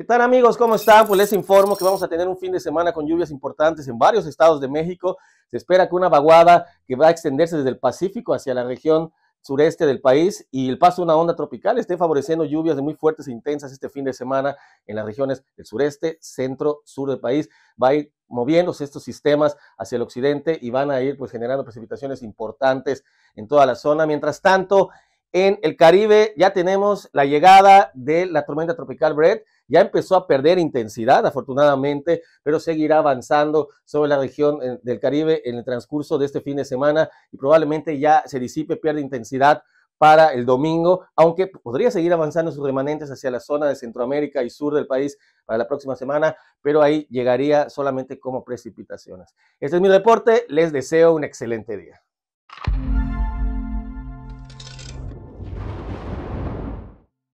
¿Qué tal amigos? ¿Cómo están? Pues les informo que vamos a tener un fin de semana con lluvias importantes en varios estados de México. Se espera que una vaguada que va a extenderse desde el Pacífico hacia la región sureste del país y el paso de una onda tropical esté favoreciendo lluvias de muy fuertes e intensas este fin de semana en las regiones del sureste, centro, sur del país. Va a ir moviéndose estos sistemas hacia el occidente y van a ir pues generando precipitaciones importantes en toda la zona. Mientras tanto, en el Caribe ya tenemos la llegada de la tormenta tropical Brett. Ya empezó a perder intensidad, afortunadamente, pero seguirá avanzando sobre la región eh, del Caribe en el transcurso de este fin de semana y probablemente ya se disipe, pierde intensidad para el domingo, aunque podría seguir avanzando sus remanentes hacia la zona de Centroamérica y sur del país para la próxima semana, pero ahí llegaría solamente como precipitaciones. Este es mi reporte, les deseo un excelente día.